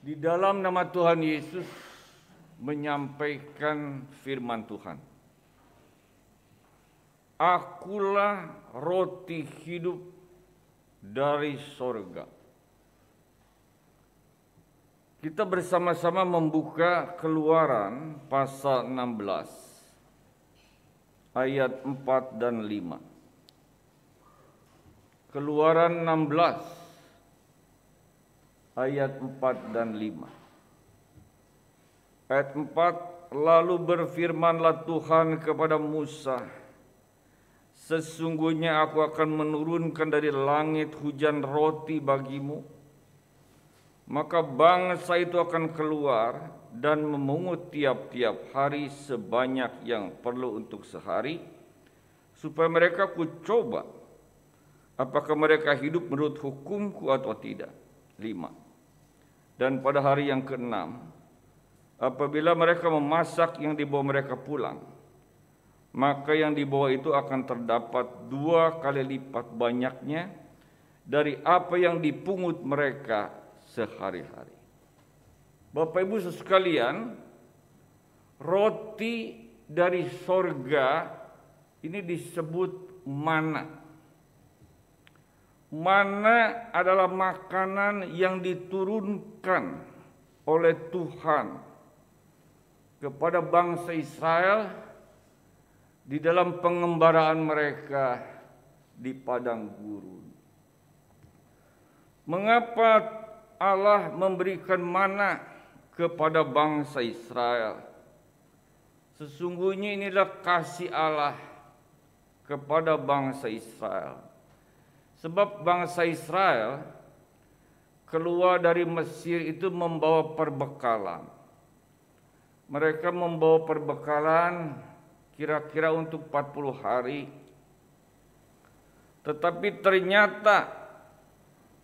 di dalam nama Tuhan Yesus menyampaikan firman Tuhan. Akulah roti hidup dari sorga. Kita bersama-sama membuka keluaran pasal 16 ayat 4 dan 5. Keluaran 16 ayat 4 dan 5. Ayat 4, lalu berfirmanlah Tuhan kepada Musa, Sesungguhnya aku akan menurunkan dari langit hujan roti bagimu, maka bangsa itu akan keluar dan memungut tiap-tiap hari sebanyak yang perlu untuk sehari, supaya mereka ku coba apakah mereka hidup menurut hukumku atau tidak. Lima dan pada hari yang keenam apabila mereka memasak yang dibawa mereka pulang maka yang dibawa itu akan terdapat dua kali lipat banyaknya dari apa yang dipungut mereka sehari-hari Bapak Ibu sekalian roti dari sorga ini disebut mana mana adalah makanan yang diturunkan oleh Tuhan kepada bangsa Israel di dalam pengembaraan mereka di padang gurun. Mengapa Allah memberikan mana kepada bangsa Israel? Sesungguhnya inilah kasih Allah kepada bangsa Israel Sebab bangsa Israel keluar dari Mesir itu membawa perbekalan. Mereka membawa perbekalan kira-kira untuk 40 hari. Tetapi ternyata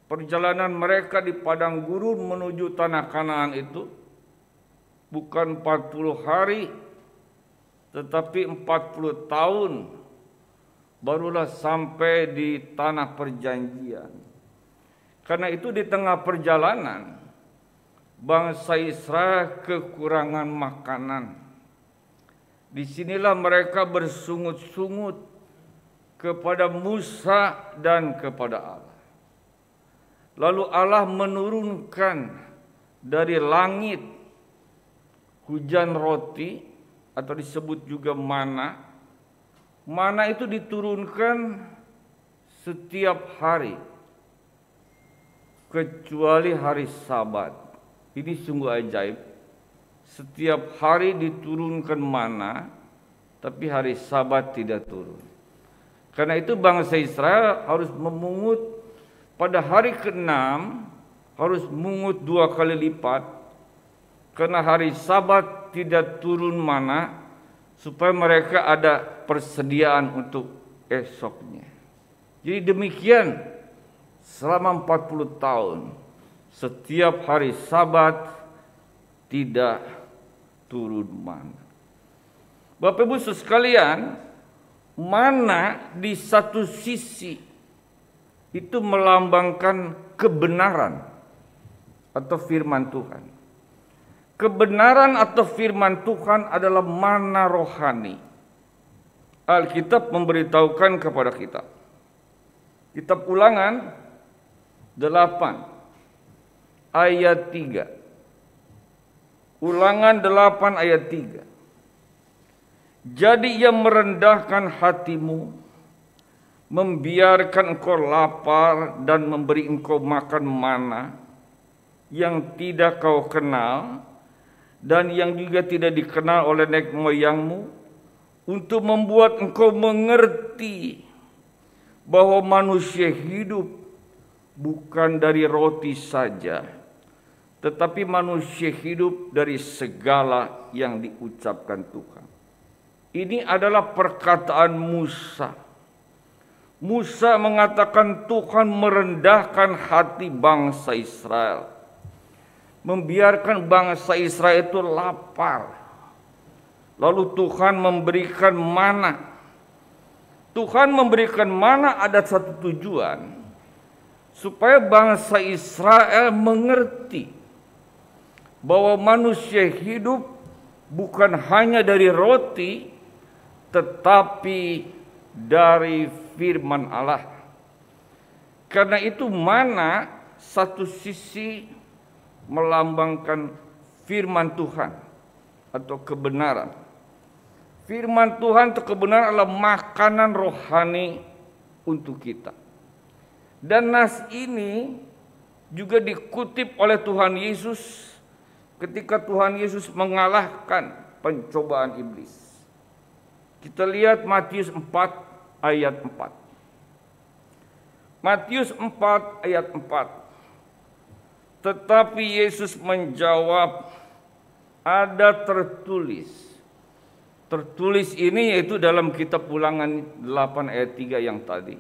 perjalanan mereka di padang gurun menuju tanah Kanaan itu bukan 40 hari tetapi 40 tahun barulah sampai di tanah perjanjian. Karena itu di tengah perjalanan bangsa Israel kekurangan makanan. Disinilah mereka bersungut-sungut kepada Musa dan kepada Allah. Lalu Allah menurunkan dari langit hujan roti atau disebut juga mana Mana itu diturunkan setiap hari kecuali hari Sabat. Ini sungguh ajaib. Setiap hari diturunkan mana, tapi hari Sabat tidak turun. Karena itu bangsa Israel harus memungut pada hari keenam harus mungut dua kali lipat karena hari Sabat tidak turun mana supaya mereka ada persediaan untuk esoknya. Jadi demikian selama 40 tahun setiap hari sabat tidak turun mana. Bapak Ibu sekalian, mana di satu sisi itu melambangkan kebenaran atau firman Tuhan. Kebenaran atau firman Tuhan adalah mana rohani Alkitab memberitahukan kepada kita. Kitab Ulangan 8 ayat 3. Ulangan 8 ayat 3. Jadi ia merendahkan hatimu, membiarkan engkau lapar dan memberi engkau makan mana yang tidak kau kenal dan yang juga tidak dikenal oleh nenek moyangmu untuk membuat engkau mengerti bahwa manusia hidup bukan dari roti saja, tetapi manusia hidup dari segala yang diucapkan Tuhan. Ini adalah perkataan Musa. Musa mengatakan Tuhan merendahkan hati bangsa Israel. Membiarkan bangsa Israel itu lapar Lalu Tuhan memberikan mana? Tuhan memberikan mana ada satu tujuan supaya bangsa Israel mengerti bahwa manusia hidup bukan hanya dari roti tetapi dari firman Allah. Karena itu mana satu sisi melambangkan firman Tuhan atau kebenaran Firman Tuhan itu kebenaran adalah makanan rohani untuk kita. Dan nas ini juga dikutip oleh Tuhan Yesus ketika Tuhan Yesus mengalahkan pencobaan iblis. Kita lihat Matius 4 ayat 4. Matius 4 ayat 4. Tetapi Yesus menjawab, ada tertulis, tertulis ini yaitu dalam kitab Ulangan 8 ayat 3 yang tadi.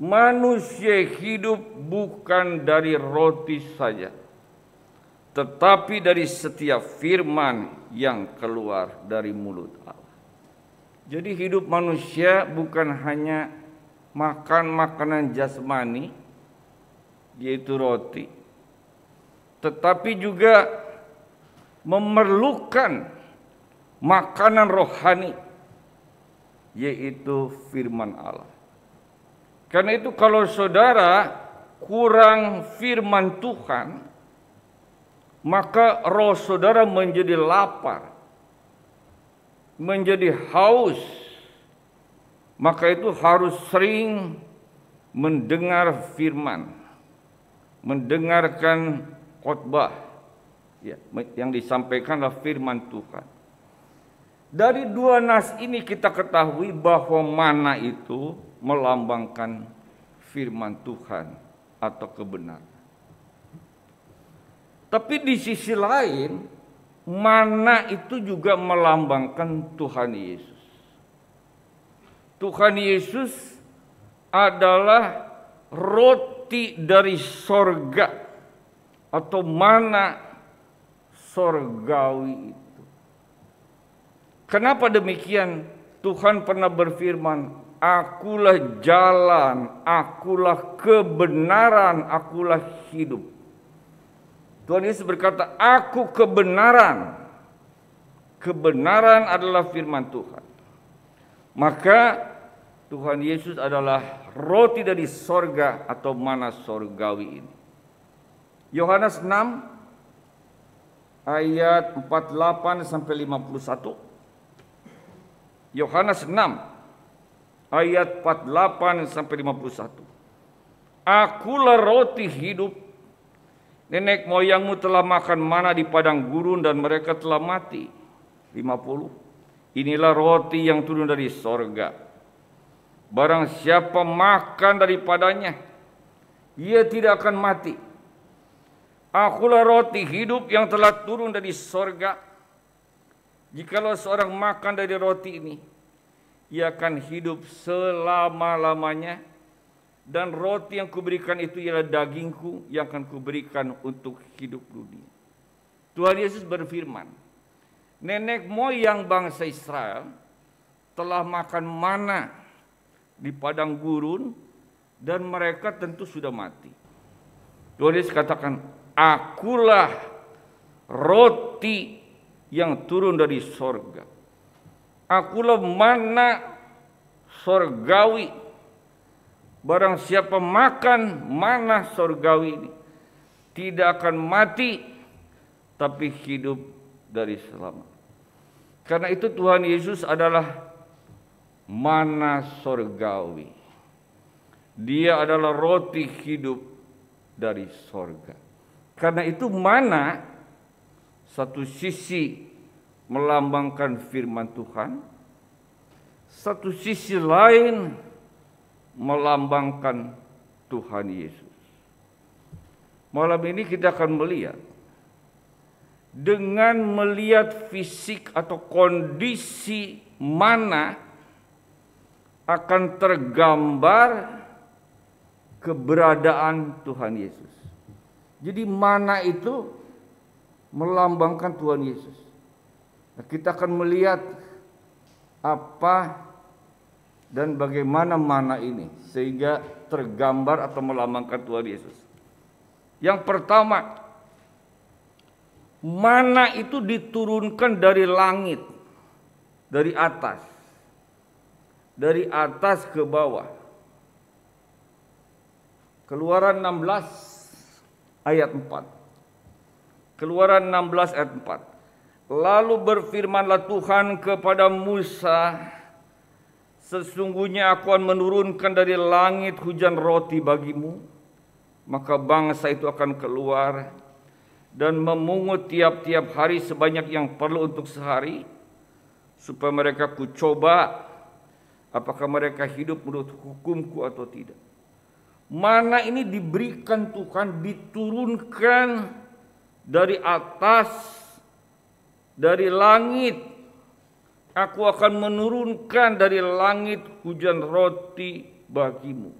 Manusia hidup bukan dari roti saja, tetapi dari setiap firman yang keluar dari mulut Allah. Jadi hidup manusia bukan hanya makan makanan jasmani yaitu roti, tetapi juga memerlukan makanan rohani yaitu firman Allah. Karena itu kalau saudara kurang firman Tuhan, maka roh saudara menjadi lapar, menjadi haus. Maka itu harus sering mendengar firman, mendengarkan khotbah ya, yang disampaikanlah firman Tuhan. Dari dua nas ini kita ketahui bahwa mana itu melambangkan firman Tuhan atau kebenaran. Tapi di sisi lain, mana itu juga melambangkan Tuhan Yesus. Tuhan Yesus adalah roti dari sorga atau mana sorgawi itu. Kenapa demikian? Tuhan pernah berfirman, "Akulah jalan, akulah kebenaran, akulah hidup." Tuhan Yesus berkata, "Aku kebenaran." Kebenaran adalah firman Tuhan. Maka Tuhan Yesus adalah roti dari sorga atau mana sorgawi ini. Yohanes 6 ayat 48 sampai 51. Yohanes 6 ayat 48 sampai 51. Akulah roti hidup. Nenek moyangmu telah makan mana di padang gurun dan mereka telah mati. 50. Inilah roti yang turun dari sorga. Barang siapa makan daripadanya, ia tidak akan mati. Akulah roti hidup yang telah turun dari sorga. Jikalau seorang makan dari roti ini, ia akan hidup selama-lamanya dan roti yang kuberikan itu ialah dagingku yang akan kuberikan untuk hidup dunia. Tuhan Yesus berfirman, nenek moyang bangsa Israel telah makan mana di padang gurun dan mereka tentu sudah mati. Tuhan Yesus katakan, akulah roti yang turun dari sorga. Akulah mana sorgawi. Barang siapa makan mana sorgawi ini, tidak akan mati, tapi hidup dari selama. Karena itu Tuhan Yesus adalah mana sorgawi. Dia adalah roti hidup dari sorga. Karena itu mana satu sisi melambangkan firman Tuhan, satu sisi lain melambangkan Tuhan Yesus. Malam ini kita akan melihat dengan melihat fisik atau kondisi mana akan tergambar keberadaan Tuhan Yesus. Jadi mana itu melambangkan Tuhan Yesus. Nah, kita akan melihat apa dan bagaimana mana ini sehingga tergambar atau melambangkan Tuhan Yesus. Yang pertama, mana itu diturunkan dari langit, dari atas, dari atas ke bawah. Keluaran 16 ayat 4. Keluaran 16 ayat 4. Lalu berfirmanlah Tuhan kepada Musa, Sesungguhnya aku akan menurunkan dari langit hujan roti bagimu, maka bangsa itu akan keluar dan memungut tiap-tiap hari sebanyak yang perlu untuk sehari, supaya mereka kucoba apakah mereka hidup menurut hukumku atau tidak. Mana ini diberikan Tuhan, diturunkan dari atas dari langit aku akan menurunkan dari langit hujan roti bagimu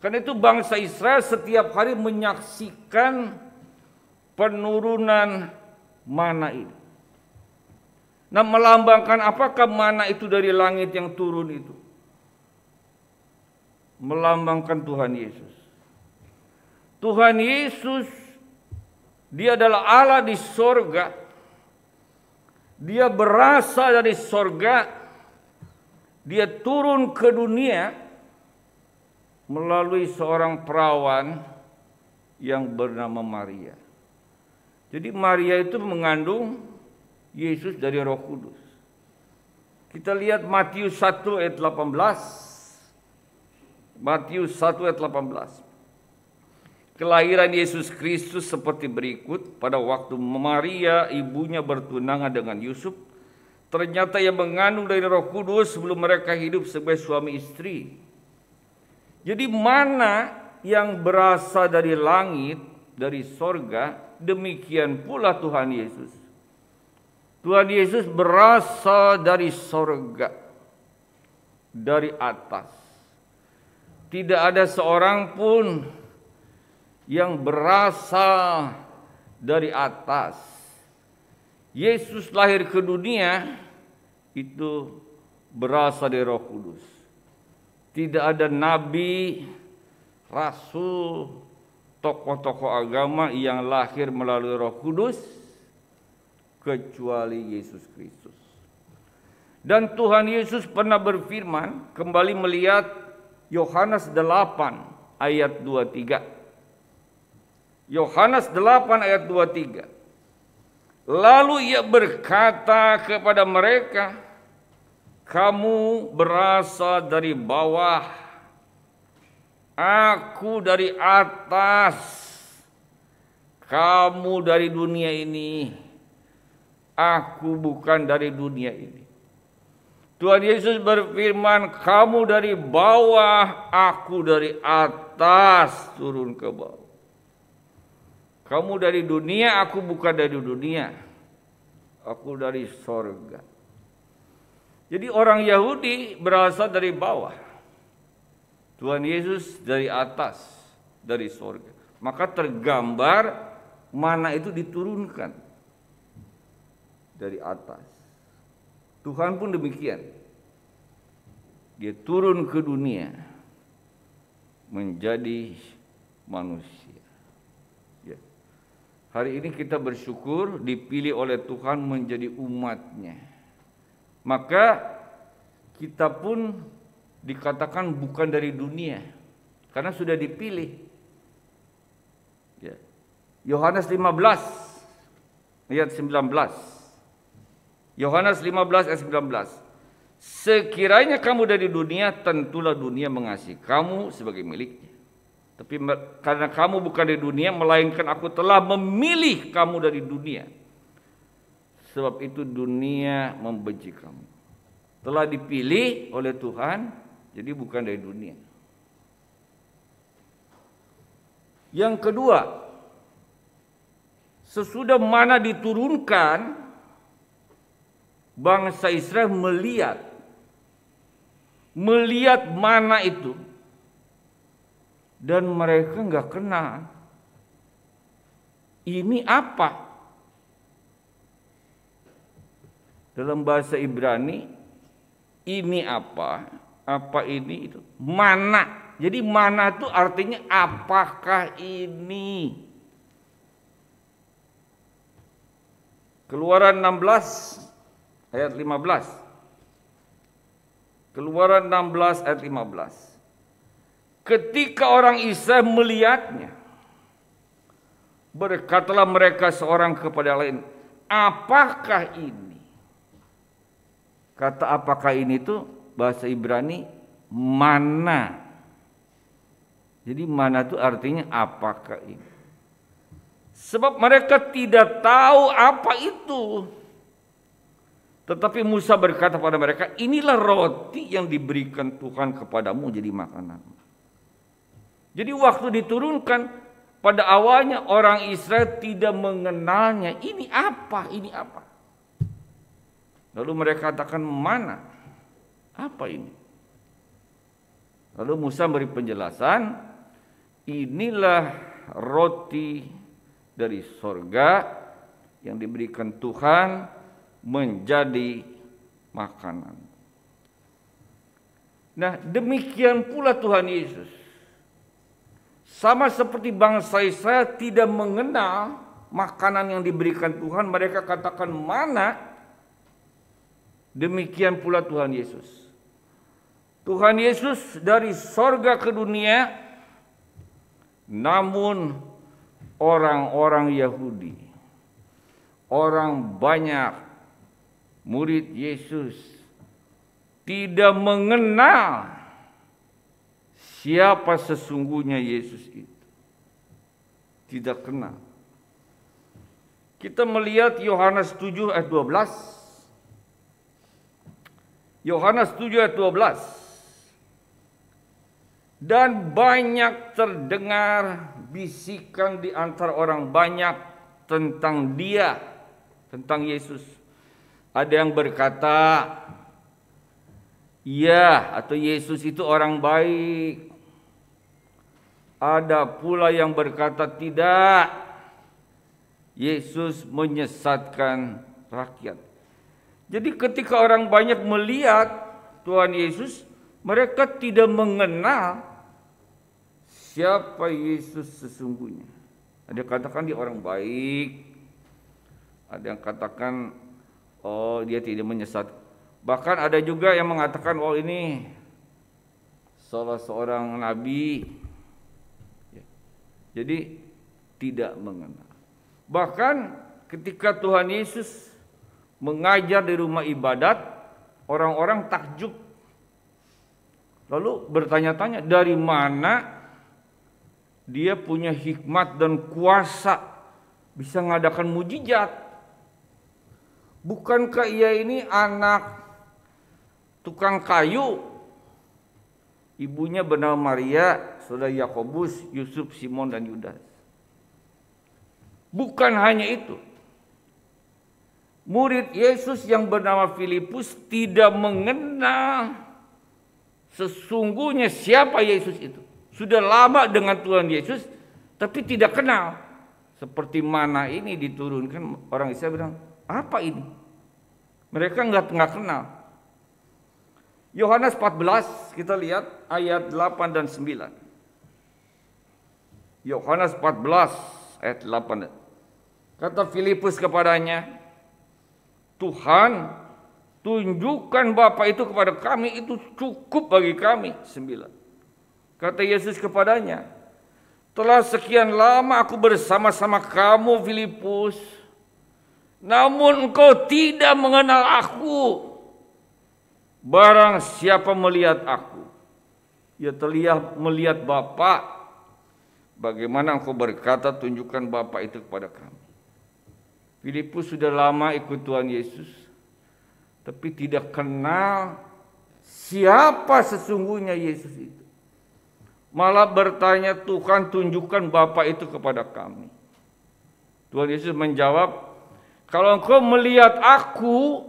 karena itu bangsa Israel setiap hari menyaksikan penurunan mana ini nah melambangkan apakah mana itu dari langit yang turun itu melambangkan Tuhan Yesus Tuhan Yesus dia adalah Allah di sorga. Dia berasal dari sorga. Dia turun ke dunia melalui seorang perawan yang bernama Maria. Jadi Maria itu mengandung Yesus dari Roh Kudus. Kita lihat Matius 1 ayat 18. Matius 1 ayat 18 kelahiran Yesus Kristus seperti berikut pada waktu Maria ibunya bertunangan dengan Yusuf ternyata yang mengandung dari Roh Kudus sebelum mereka hidup sebagai suami istri. Jadi mana yang berasal dari langit, dari sorga, demikian pula Tuhan Yesus. Tuhan Yesus berasal dari sorga, dari atas. Tidak ada seorang pun yang berasal dari atas. Yesus lahir ke dunia itu berasal dari Roh Kudus. Tidak ada nabi, rasul, tokoh-tokoh agama yang lahir melalui Roh Kudus kecuali Yesus Kristus. Dan Tuhan Yesus pernah berfirman, kembali melihat Yohanes 8 ayat 23. Yohanes 8 ayat 23. Lalu ia berkata kepada mereka, "Kamu berasal dari bawah, aku dari atas. Kamu dari dunia ini, aku bukan dari dunia ini." Tuhan Yesus berfirman, "Kamu dari bawah, aku dari atas turun ke bawah." Kamu dari dunia, aku bukan dari dunia. Aku dari sorga. Jadi orang Yahudi berasal dari bawah. Tuhan Yesus dari atas, dari sorga. Maka tergambar mana itu diturunkan dari atas. Tuhan pun demikian. Dia turun ke dunia menjadi manusia. Hari ini kita bersyukur dipilih oleh Tuhan menjadi umatnya. Maka kita pun dikatakan bukan dari dunia karena sudah dipilih. Ya. Yohanes 15 ayat 19. Yohanes 15 ayat 19. Sekiranya kamu dari dunia, tentulah dunia mengasihi kamu sebagai miliknya. Tapi karena kamu bukan dari dunia, melainkan aku telah memilih kamu dari dunia. Sebab itu dunia membenci kamu. Telah dipilih oleh Tuhan, jadi bukan dari dunia. Yang kedua, sesudah mana diturunkan bangsa Israel melihat melihat mana itu dan mereka nggak kenal ini apa dalam bahasa Ibrani ini apa apa ini itu mana jadi mana itu artinya apakah ini Keluaran 16 ayat 15 Keluaran 16 ayat 15 Ketika orang Israel melihatnya, berkatalah mereka seorang kepada lain, apakah ini? Kata apakah ini itu bahasa Ibrani mana? Jadi mana itu artinya apakah ini? Sebab mereka tidak tahu apa itu. Tetapi Musa berkata pada mereka, inilah roti yang diberikan Tuhan kepadamu jadi makananmu. Jadi waktu diturunkan pada awalnya orang Israel tidak mengenalnya. Ini apa? Ini apa? Lalu mereka katakan mana? Apa ini? Lalu Musa beri penjelasan, inilah roti dari sorga yang diberikan Tuhan menjadi makanan. Nah demikian pula Tuhan Yesus sama seperti bangsa Israel tidak mengenal makanan yang diberikan Tuhan, mereka katakan mana. Demikian pula Tuhan Yesus. Tuhan Yesus dari sorga ke dunia, namun orang-orang Yahudi, orang banyak murid Yesus tidak mengenal siapa sesungguhnya Yesus itu. Tidak kenal. Kita melihat Yohanes 7 ayat 12. Yohanes 7 ayat 12 dan banyak terdengar bisikan di antara orang banyak tentang dia, tentang Yesus. Ada yang berkata, "Ya, atau Yesus itu orang baik." Ada pula yang berkata tidak. Yesus menyesatkan rakyat. Jadi ketika orang banyak melihat Tuhan Yesus, mereka tidak mengenal siapa Yesus sesungguhnya. Ada yang katakan dia orang baik, ada yang katakan oh dia tidak menyesat. Bahkan ada juga yang mengatakan oh ini salah seorang nabi jadi tidak mengenal. Bahkan ketika Tuhan Yesus mengajar di rumah ibadat, orang-orang takjub. Lalu bertanya-tanya, dari mana dia punya hikmat dan kuasa bisa mengadakan mujizat? Bukankah ia ini anak tukang kayu? Ibunya bernama Maria, saudara Yakobus, Yusuf, Simon dan Yudas. Bukan hanya itu. Murid Yesus yang bernama Filipus tidak mengenal sesungguhnya siapa Yesus itu. Sudah lama dengan Tuhan Yesus tapi tidak kenal. Seperti mana ini diturunkan orang Israel bilang, "Apa ini?" Mereka nggak nggak kenal. Yohanes 14 kita lihat ayat 8 dan 9. Yohanes 14 ayat 8. Kata Filipus kepadanya, Tuhan tunjukkan Bapa itu kepada kami itu cukup bagi kami. 9. Kata Yesus kepadanya, telah sekian lama aku bersama-sama kamu Filipus, namun engkau tidak mengenal aku. Barang siapa melihat aku, ia terlihat melihat Bapak. Bagaimana engkau berkata tunjukkan Bapa itu kepada kami. Filipus sudah lama ikut Tuhan Yesus tapi tidak kenal siapa sesungguhnya Yesus itu. Malah bertanya Tuhan tunjukkan Bapa itu kepada kami. Tuhan Yesus menjawab, kalau engkau melihat aku,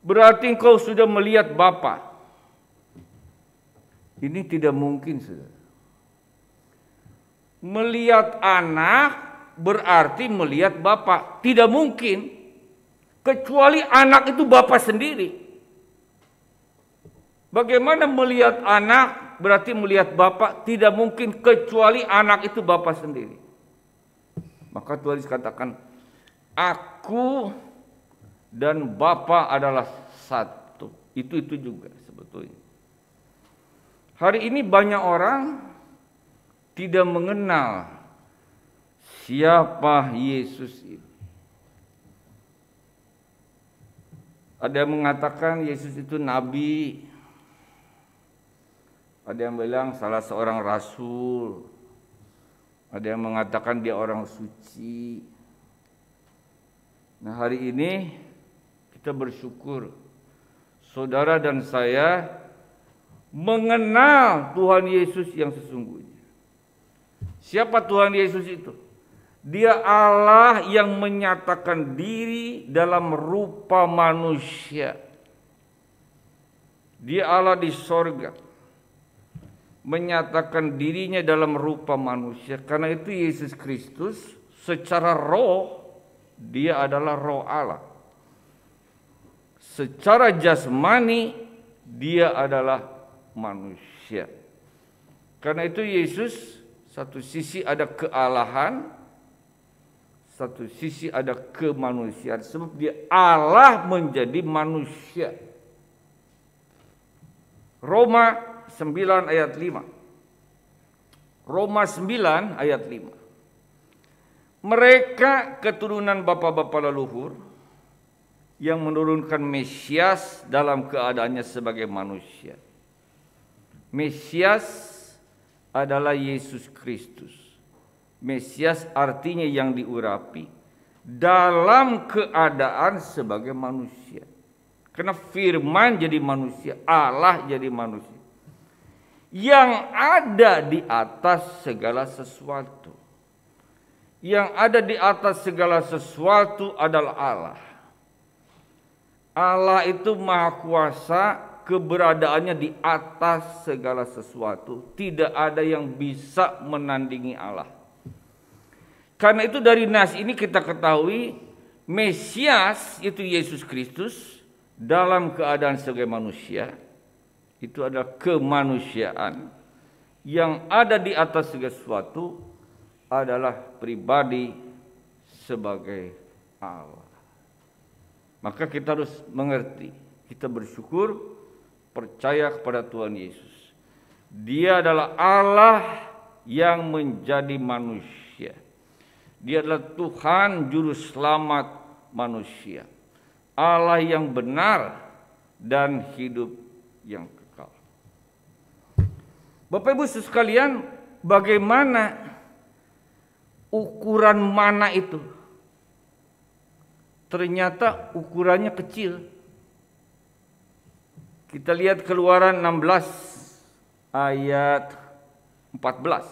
berarti engkau sudah melihat Bapa. Ini tidak mungkin, saudara. Melihat anak berarti melihat bapak. Tidak mungkin kecuali anak itu bapak sendiri. Bagaimana melihat anak berarti melihat bapak tidak mungkin kecuali anak itu bapak sendiri. Maka Tuhan katakan, aku dan bapak adalah satu. Itu itu juga sebetulnya. Hari ini banyak orang tidak mengenal siapa Yesus itu. Ada yang mengatakan Yesus itu nabi. Ada yang bilang salah seorang rasul. Ada yang mengatakan dia orang suci. Nah, hari ini kita bersyukur saudara dan saya mengenal Tuhan Yesus yang sesungguhnya. Siapa Tuhan Yesus itu? Dia Allah yang menyatakan diri dalam rupa manusia. Dia Allah di sorga menyatakan dirinya dalam rupa manusia. Karena itu Yesus Kristus secara roh dia adalah roh Allah. Secara jasmani dia adalah manusia. Karena itu Yesus satu sisi ada kealahan, satu sisi ada kemanusiaan sebab dia Allah menjadi manusia. Roma 9 ayat 5. Roma 9 ayat 5. Mereka keturunan bapak-bapak leluhur yang menurunkan Mesias dalam keadaannya sebagai manusia. Mesias adalah Yesus Kristus. Mesias artinya yang diurapi dalam keadaan sebagai manusia. Karena firman jadi manusia, Allah jadi manusia. Yang ada di atas segala sesuatu. Yang ada di atas segala sesuatu adalah Allah. Allah itu maha kuasa keberadaannya di atas segala sesuatu. Tidak ada yang bisa menandingi Allah. Karena itu dari nas ini kita ketahui Mesias yaitu Yesus Kristus dalam keadaan sebagai manusia itu adalah kemanusiaan yang ada di atas segala sesuatu adalah pribadi sebagai Allah. Maka kita harus mengerti, kita bersyukur percaya kepada Tuhan Yesus. Dia adalah Allah yang menjadi manusia. Dia adalah Tuhan juru selamat manusia. Allah yang benar dan hidup yang kekal. Bapak Ibu sekalian, bagaimana ukuran mana itu? Ternyata ukurannya kecil kita lihat keluaran 16 ayat 14.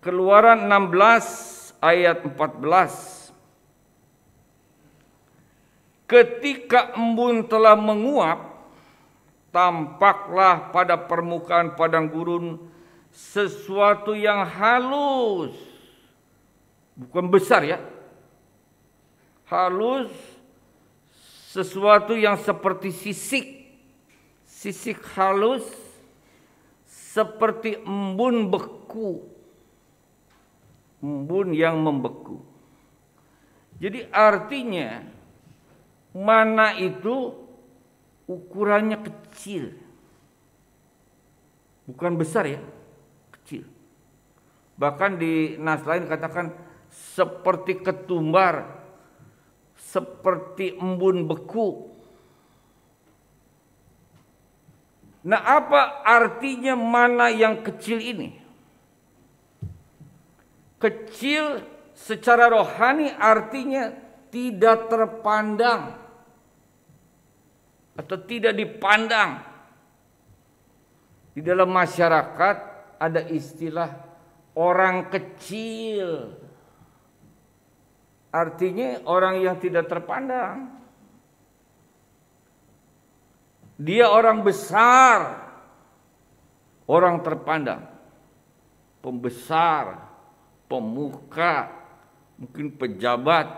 Keluaran 16 ayat 14. Ketika embun telah menguap, tampaklah pada permukaan padang gurun sesuatu yang halus. Bukan besar ya. Halus sesuatu yang seperti sisik, sisik halus, seperti embun beku, embun yang membeku. Jadi artinya mana itu ukurannya kecil, bukan besar ya, kecil. Bahkan di nas lain katakan seperti ketumbar seperti embun beku. Nah, apa artinya mana yang kecil ini? Kecil secara rohani artinya tidak terpandang atau tidak dipandang. Di dalam masyarakat ada istilah orang kecil. Artinya orang yang tidak terpandang. Dia orang besar, orang terpandang, pembesar, pemuka, mungkin pejabat.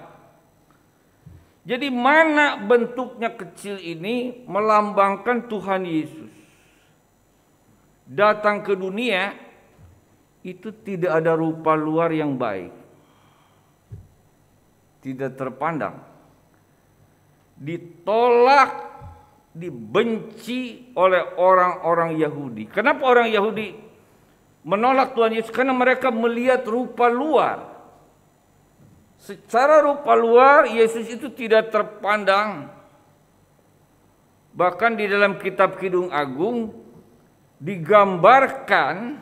Jadi mana bentuknya kecil ini melambangkan Tuhan Yesus. Datang ke dunia itu tidak ada rupa luar yang baik tidak terpandang, ditolak, dibenci oleh orang-orang Yahudi. Kenapa orang Yahudi menolak Tuhan Yesus? Karena mereka melihat rupa luar. Secara rupa luar Yesus itu tidak terpandang. Bahkan di dalam kitab Kidung Agung digambarkan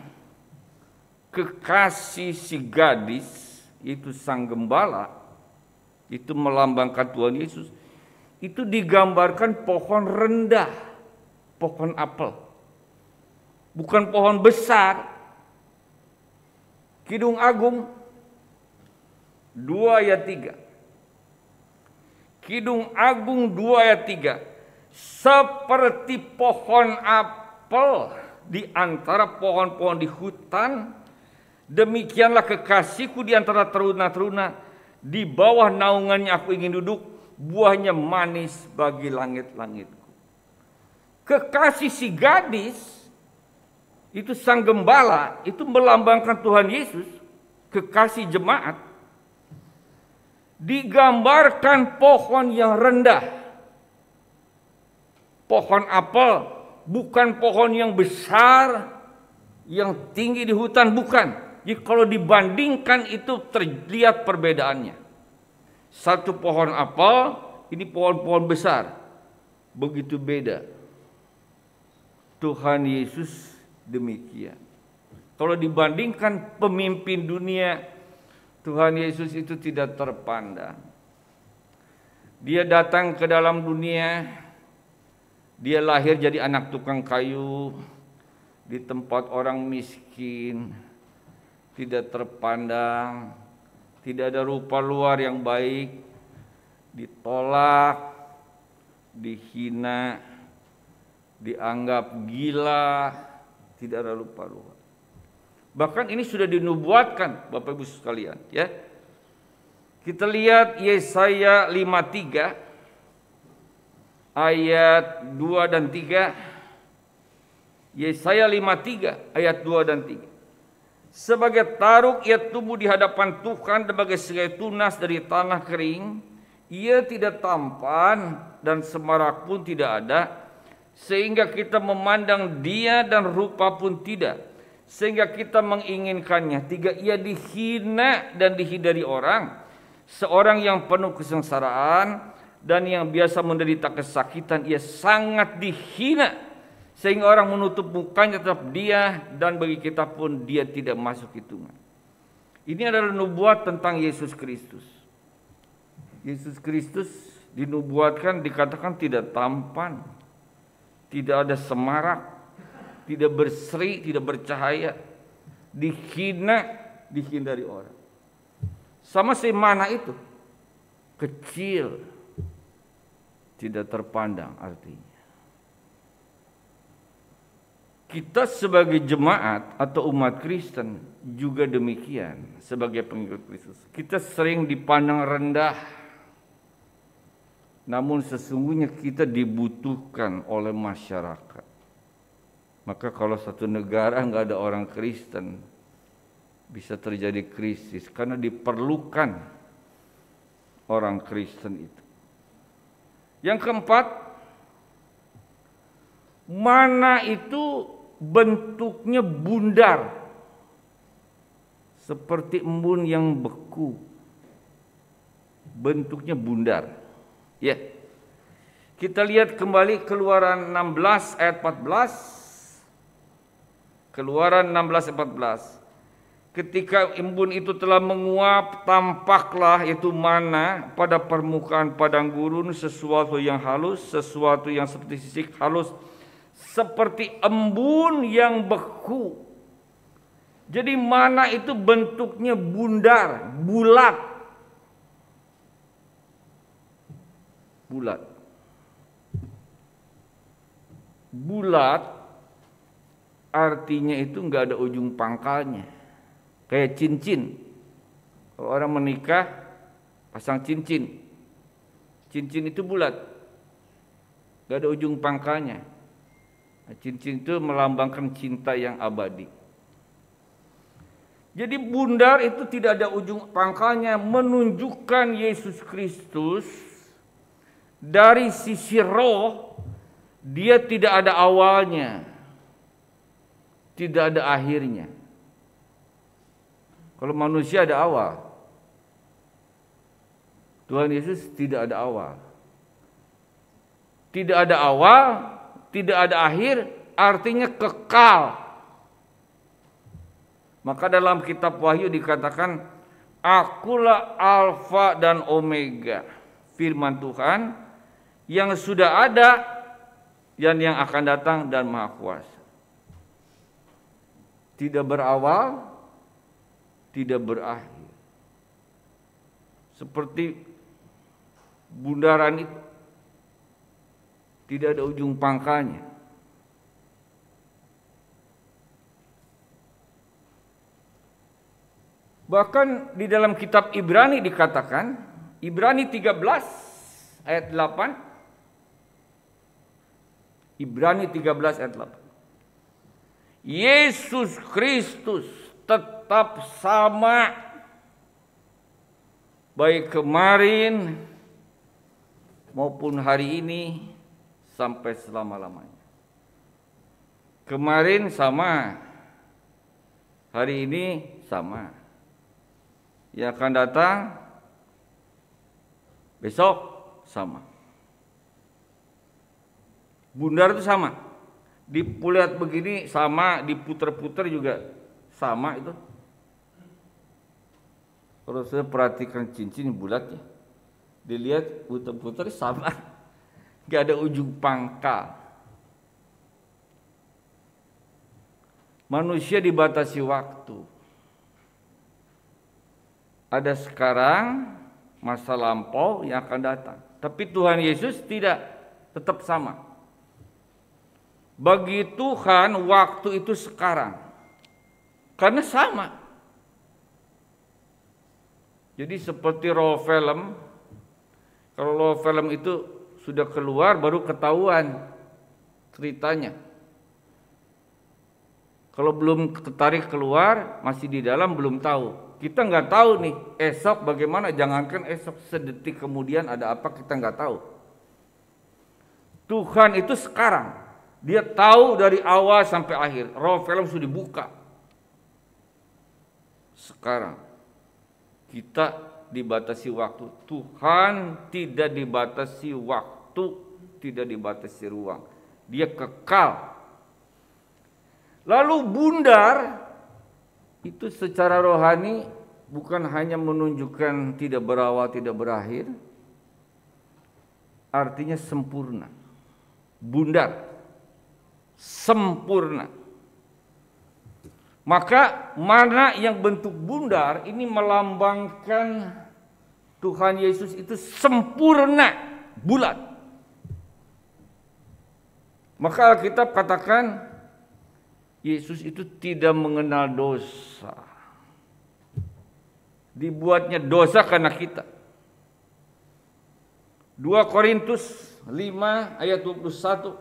kekasih si gadis itu sang gembala itu melambangkan Tuhan Yesus itu digambarkan pohon rendah pohon apel bukan pohon besar Kidung Agung 2 ayat 3 Kidung Agung 2 ayat 3 seperti pohon apel di antara pohon-pohon di hutan demikianlah kekasihku di antara teruna-teruna di bawah naungannya aku ingin duduk, buahnya manis bagi langit-langitku. Kekasih si gadis, itu sang gembala, itu melambangkan Tuhan Yesus, kekasih jemaat, digambarkan pohon yang rendah. Pohon apel, bukan pohon yang besar, yang tinggi di hutan, bukan. Jadi kalau dibandingkan itu terlihat perbedaannya. Satu pohon apel, ini pohon-pohon besar. Begitu beda. Tuhan Yesus demikian. Kalau dibandingkan pemimpin dunia, Tuhan Yesus itu tidak terpandang. Dia datang ke dalam dunia, dia lahir jadi anak tukang kayu di tempat orang miskin, tidak terpandang, tidak ada rupa luar yang baik, ditolak, dihina, dianggap gila, tidak ada rupa luar. Bahkan ini sudah dinubuatkan Bapak Ibu sekalian ya. Kita lihat Yesaya 53 ayat 2 dan 3. Yesaya 53 ayat 2 dan 3. Sebagai taruk ia tumbuh di hadapan Tuhan sebagai segai tunas dari tanah kering. Ia tidak tampan dan semarak pun tidak ada. Sehingga kita memandang dia dan rupa pun tidak. Sehingga kita menginginkannya. Tiga ia dihina dan dihindari orang. Seorang yang penuh kesengsaraan dan yang biasa menderita kesakitan. Ia sangat dihina sehingga orang menutup mukanya tetap dia dan bagi kita pun dia tidak masuk hitungan. Ini adalah nubuat tentang Yesus Kristus. Yesus Kristus dinubuatkan dikatakan tidak tampan, tidak ada semarak, tidak berseri, tidak bercahaya, dihina, dihindari orang. Sama si mana itu? Kecil, tidak terpandang artinya kita sebagai jemaat atau umat Kristen juga demikian sebagai pengikut Kristus. Kita sering dipandang rendah. Namun sesungguhnya kita dibutuhkan oleh masyarakat. Maka kalau satu negara nggak ada orang Kristen, bisa terjadi krisis karena diperlukan orang Kristen itu. Yang keempat, mana itu bentuknya bundar seperti embun yang beku bentuknya bundar ya yeah. kita lihat kembali keluaran 16 ayat 14 keluaran 16 ayat 14 Ketika embun itu telah menguap, tampaklah itu mana pada permukaan padang gurun sesuatu yang halus, sesuatu yang seperti sisik halus seperti embun yang beku. Jadi mana itu bentuknya bundar, bulat. Bulat. Bulat artinya itu nggak ada ujung pangkalnya. Kayak cincin. Kalau orang menikah pasang cincin. Cincin itu bulat. Gak ada ujung pangkalnya cincin itu melambangkan cinta yang abadi. Jadi bundar itu tidak ada ujung pangkalnya menunjukkan Yesus Kristus dari sisi roh dia tidak ada awalnya. Tidak ada akhirnya. Kalau manusia ada awal. Tuhan Yesus tidak ada awal. Tidak ada awal, tidak ada akhir, artinya kekal. Maka dalam kitab Wahyu dikatakan, akulah alfa dan omega, firman Tuhan yang sudah ada dan yang akan datang dan maha kuasa. Tidak berawal, tidak berakhir. Seperti bundaran itu tidak ada ujung pangkalnya. Bahkan di dalam kitab Ibrani dikatakan, Ibrani 13 ayat 8. Ibrani 13 ayat 8. Yesus Kristus tetap sama baik kemarin maupun hari ini sampai selama-lamanya. Kemarin sama, hari ini sama. Yang akan datang besok sama. Bundar itu sama. Dipulihat begini sama, diputer-puter juga sama itu. Kalau saya perhatikan cincin bulatnya, dilihat puter-puter sama nggak ada ujung pangkal. Manusia dibatasi waktu. Ada sekarang, masa lampau yang akan datang. Tapi Tuhan Yesus tidak tetap sama. Bagi Tuhan waktu itu sekarang. Karena sama. Jadi seperti roh film, kalau roh film itu sudah keluar baru ketahuan ceritanya. Kalau belum ketarik keluar, masih di dalam belum tahu. Kita nggak tahu nih esok bagaimana. Jangankan esok sedetik kemudian ada apa kita nggak tahu. Tuhan itu sekarang dia tahu dari awal sampai akhir. Roh film sudah dibuka. Sekarang kita dibatasi waktu. Tuhan tidak dibatasi waktu, tidak dibatasi ruang. Dia kekal. Lalu bundar itu secara rohani bukan hanya menunjukkan tidak berawal, tidak berakhir. Artinya sempurna. Bundar. Sempurna. Maka mana yang bentuk bundar ini melambangkan Tuhan Yesus itu sempurna, bulat. Maka Alkitab katakan Yesus itu tidak mengenal dosa. Dibuatnya dosa karena kita. 2 Korintus 5 ayat 21.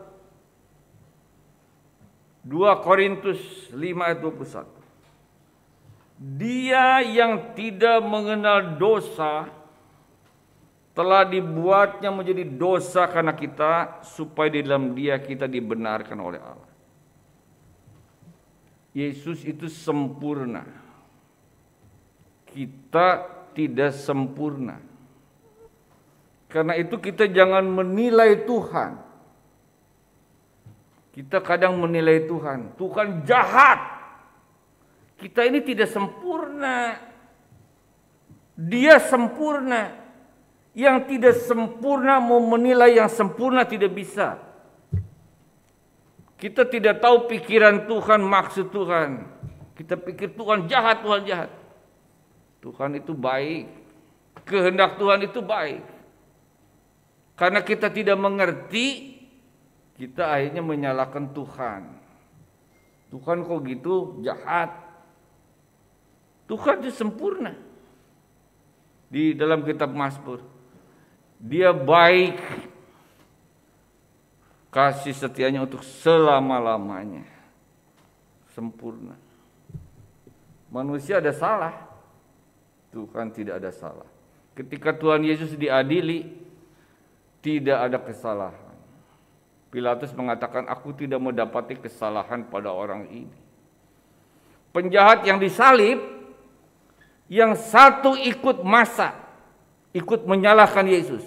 2 Korintus 5 ayat 21. Dia yang tidak mengenal dosa telah dibuatnya menjadi dosa karena kita supaya di dalam dia kita dibenarkan oleh Allah. Yesus itu sempurna. Kita tidak sempurna. Karena itu kita jangan menilai Tuhan. Kita kadang menilai Tuhan, Tuhan jahat. Kita ini tidak sempurna. Dia sempurna yang tidak sempurna mau menilai yang sempurna tidak bisa. Kita tidak tahu pikiran Tuhan, maksud Tuhan. Kita pikir Tuhan jahat, Tuhan jahat. Tuhan itu baik. Kehendak Tuhan itu baik. Karena kita tidak mengerti, kita akhirnya menyalahkan Tuhan. Tuhan kok gitu jahat. Tuhan itu sempurna. Di dalam kitab Mazmur dia baik kasih setianya untuk selama-lamanya. Sempurna. Manusia ada salah, Tuhan tidak ada salah. Ketika Tuhan Yesus diadili, tidak ada kesalahan. Pilatus mengatakan, "Aku tidak mendapati kesalahan pada orang ini." Penjahat yang disalib, yang satu ikut masa, ikut menyalahkan Yesus,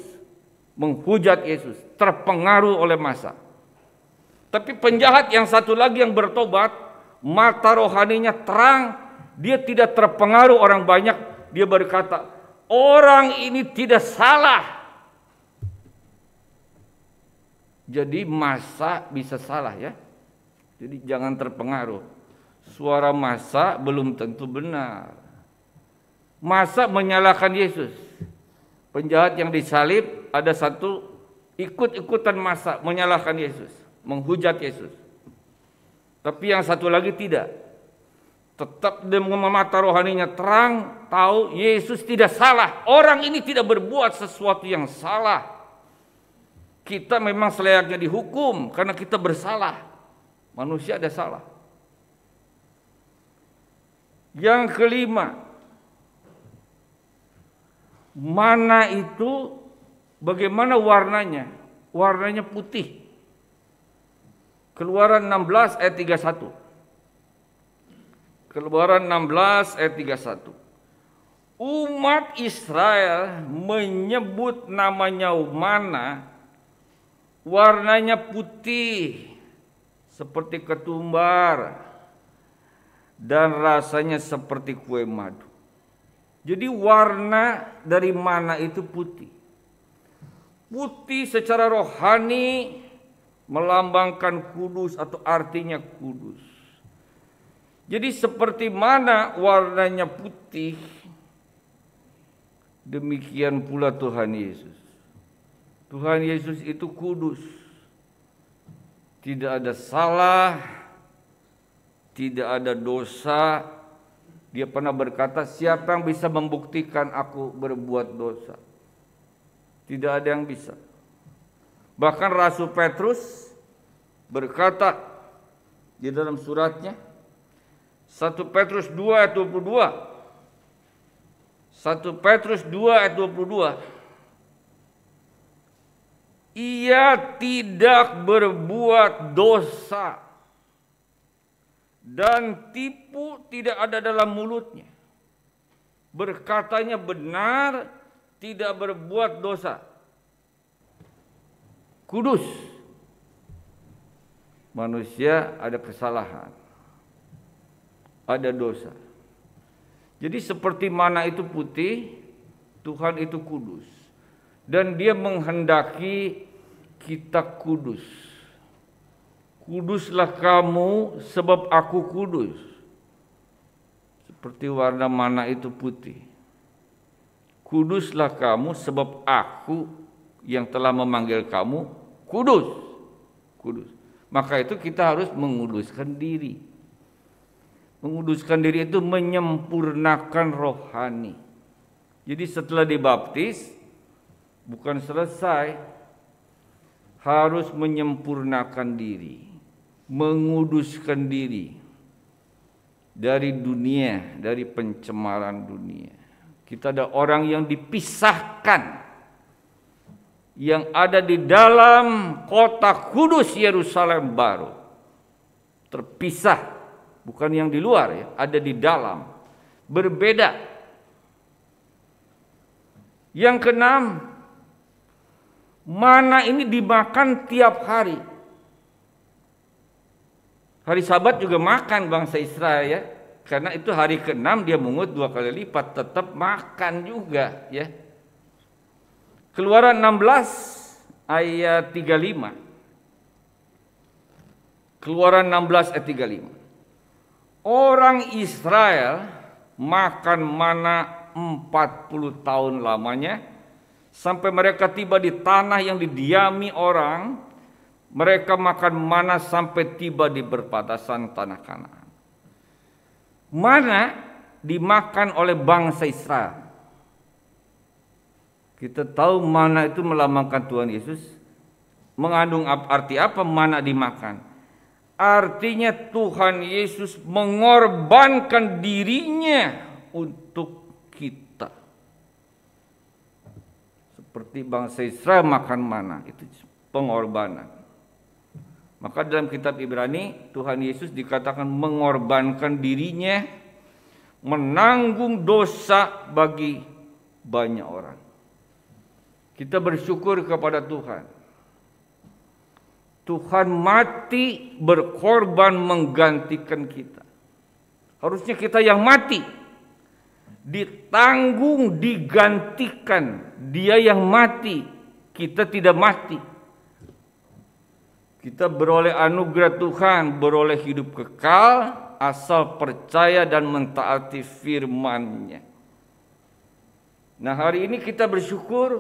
menghujat Yesus, terpengaruh oleh masa. Tapi penjahat yang satu lagi yang bertobat, mata rohaninya terang, dia tidak terpengaruh orang banyak, dia berkata, orang ini tidak salah. Jadi masa bisa salah ya. Jadi jangan terpengaruh. Suara masa belum tentu benar. Masa menyalahkan Yesus penjahat yang disalib ada satu ikut-ikutan masa menyalahkan Yesus, menghujat Yesus. Tapi yang satu lagi tidak. Tetap dengan mata rohaninya terang, tahu Yesus tidak salah. Orang ini tidak berbuat sesuatu yang salah. Kita memang selayaknya dihukum karena kita bersalah. Manusia ada salah. Yang kelima, mana itu bagaimana warnanya? Warnanya putih. Keluaran 16 ayat 31. Keluaran 16 ayat 31. Umat Israel menyebut namanya mana warnanya putih seperti ketumbar dan rasanya seperti kue madu. Jadi warna dari mana itu putih. Putih secara rohani melambangkan kudus atau artinya kudus. Jadi seperti mana warnanya putih, demikian pula Tuhan Yesus. Tuhan Yesus itu kudus. Tidak ada salah, tidak ada dosa, dia pernah berkata, siapa yang bisa membuktikan aku berbuat dosa? Tidak ada yang bisa. Bahkan Rasul Petrus berkata di dalam suratnya 1 Petrus 2 ayat 22 1 Petrus 2 ayat 22 Ia tidak berbuat dosa dan tipu tidak ada dalam mulutnya. Berkatanya benar, tidak berbuat dosa. Kudus. Manusia ada kesalahan. Ada dosa. Jadi seperti mana itu putih, Tuhan itu kudus. Dan dia menghendaki kita kudus Kuduslah kamu sebab aku kudus. Seperti warna mana itu putih. Kuduslah kamu sebab aku yang telah memanggil kamu kudus. Kudus. Maka itu kita harus menguduskan diri. Menguduskan diri itu menyempurnakan rohani. Jadi setelah dibaptis bukan selesai harus menyempurnakan diri menguduskan diri dari dunia, dari pencemaran dunia. Kita ada orang yang dipisahkan yang ada di dalam kota kudus Yerusalem baru. Terpisah, bukan yang di luar ya, ada di dalam. Berbeda. Yang keenam, mana ini dimakan tiap hari Hari Sabat juga makan bangsa Israel ya. Karena itu hari ke-6 dia mungut dua kali lipat tetap makan juga ya. Keluaran 16 ayat 35. Keluaran 16 ayat 35. Orang Israel makan mana 40 tahun lamanya sampai mereka tiba di tanah yang didiami orang mereka makan mana sampai tiba di perbatasan tanah Kanaan. Mana dimakan oleh bangsa Israel. Kita tahu mana itu melambangkan Tuhan Yesus. Mengandung arti apa mana dimakan? Artinya Tuhan Yesus mengorbankan dirinya untuk kita. Seperti bangsa Israel makan mana, itu pengorbanan. Maka dalam kitab Ibrani Tuhan Yesus dikatakan mengorbankan dirinya menanggung dosa bagi banyak orang. Kita bersyukur kepada Tuhan. Tuhan mati berkorban menggantikan kita. Harusnya kita yang mati ditanggung digantikan dia yang mati kita tidak mati kita beroleh anugerah Tuhan, beroleh hidup kekal asal percaya dan mentaati firman-Nya. Nah, hari ini kita bersyukur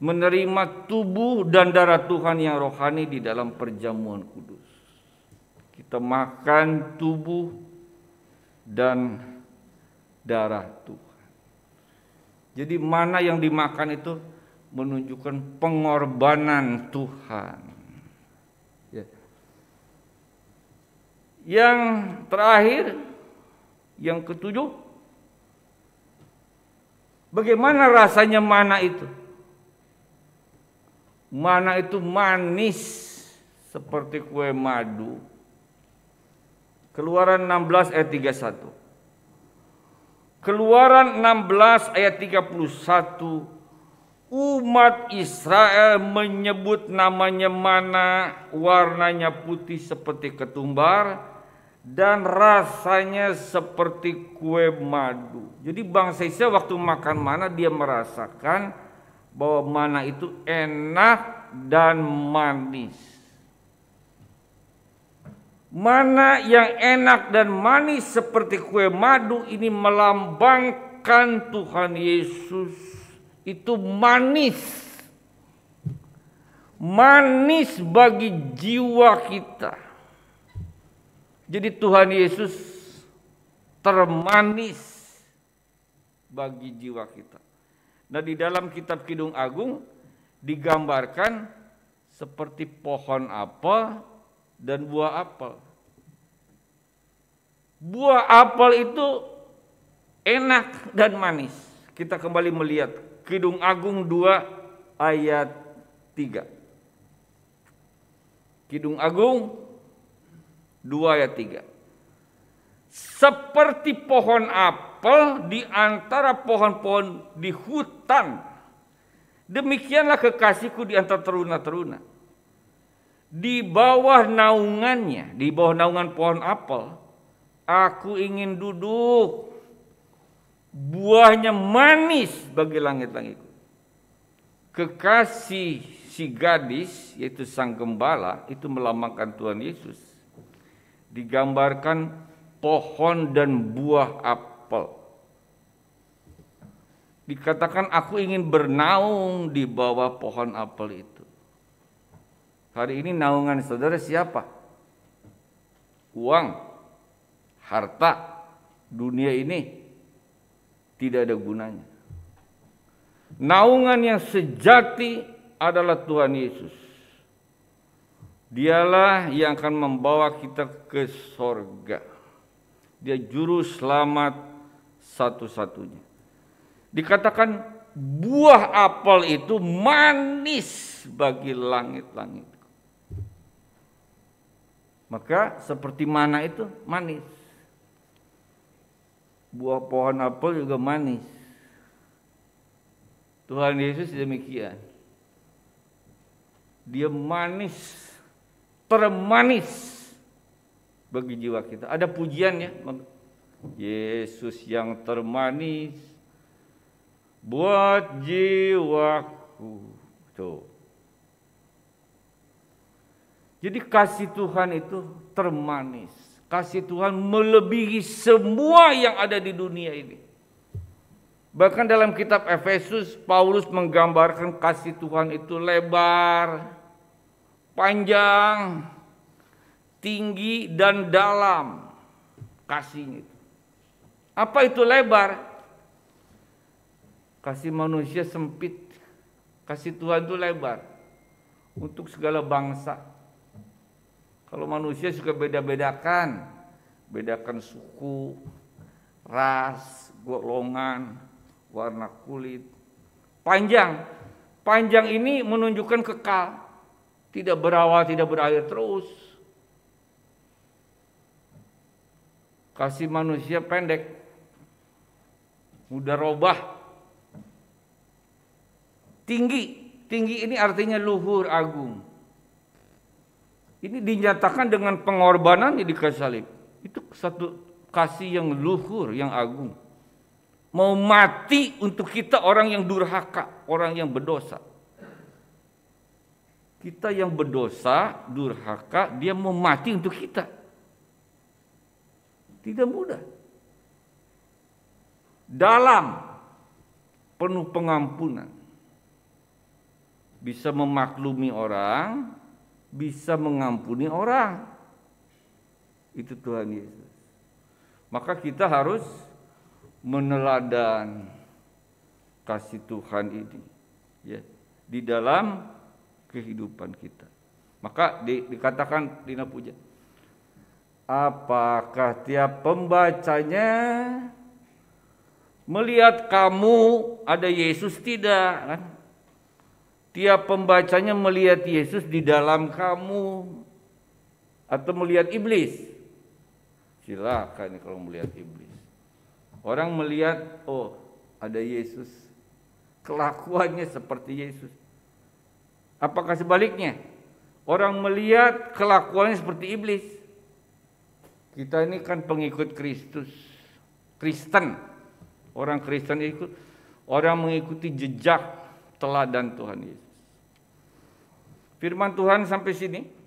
menerima tubuh dan darah Tuhan yang rohani di dalam perjamuan kudus. Kita makan tubuh dan darah Tuhan. Jadi mana yang dimakan itu menunjukkan pengorbanan Tuhan. Ya. Yang terakhir, yang ketujuh, bagaimana rasanya mana itu? Mana itu manis seperti kue madu. Keluaran 16 ayat 31. Keluaran 16 ayat 31 Umat Israel menyebut namanya mana, warnanya putih seperti ketumbar, dan rasanya seperti kue madu. Jadi bangsa Israel waktu makan mana dia merasakan bahwa mana itu enak dan manis. Mana yang enak dan manis seperti kue madu ini melambangkan Tuhan Yesus itu manis. Manis bagi jiwa kita. Jadi Tuhan Yesus termanis bagi jiwa kita. Nah di dalam kitab Kidung Agung digambarkan seperti pohon apel dan buah apel. Buah apel itu enak dan manis. Kita kembali melihat Kidung Agung 2 ayat 3. Kidung Agung 2 ayat 3. Seperti pohon apel di antara pohon-pohon di hutan, demikianlah kekasihku di antara teruna-teruna. Di bawah naungannya, di bawah naungan pohon apel, aku ingin duduk buahnya manis bagi langit-langitku. Kekasih si gadis, yaitu sang gembala, itu melambangkan Tuhan Yesus. Digambarkan pohon dan buah apel. Dikatakan aku ingin bernaung di bawah pohon apel itu. Hari ini naungan saudara siapa? Uang, harta, dunia ini, tidak ada gunanya. Naungan yang sejati adalah Tuhan Yesus. Dialah yang akan membawa kita ke sorga. Dia juru selamat satu-satunya. Dikatakan buah apel itu manis bagi langit-langit. Maka seperti mana itu manis buah pohon apel juga manis. Tuhan Yesus demikian. Dia manis, termanis bagi jiwa kita. Ada pujiannya. Yesus yang termanis buat jiwaku. Tuh. Jadi kasih Tuhan itu termanis. Kasih Tuhan melebihi semua yang ada di dunia ini. Bahkan dalam kitab Efesus, Paulus menggambarkan kasih Tuhan itu lebar, panjang, tinggi, dan dalam kasihnya itu. Apa itu lebar? Kasih manusia sempit, kasih Tuhan itu lebar untuk segala bangsa, kalau manusia suka beda-bedakan, bedakan suku, ras, golongan, warna kulit. Panjang, panjang ini menunjukkan kekal, tidak berawal, tidak berakhir terus. Kasih manusia pendek, mudah robah, tinggi, tinggi ini artinya luhur agung ini dinyatakan dengan pengorbanan di kayu salib. Itu satu kasih yang luhur, yang agung. Mau mati untuk kita orang yang durhaka, orang yang berdosa. Kita yang berdosa, durhaka, dia mau mati untuk kita. Tidak mudah. Dalam penuh pengampunan bisa memaklumi orang bisa mengampuni orang. Itu Tuhan Yesus. Maka kita harus meneladan kasih Tuhan ini ya di dalam kehidupan kita. Maka di, dikatakan Dina Puja, apakah tiap pembacanya melihat kamu ada Yesus tidak kan? Tiap pembacanya melihat Yesus di dalam kamu atau melihat iblis. Silakan kalau melihat iblis. Orang melihat, oh ada Yesus. Kelakuannya seperti Yesus. Apakah sebaliknya? Orang melihat kelakuannya seperti iblis. Kita ini kan pengikut Kristus. Kristen. Orang Kristen ikut orang mengikuti jejak teladan Tuhan Yesus. Firman Tuhan sampai sini.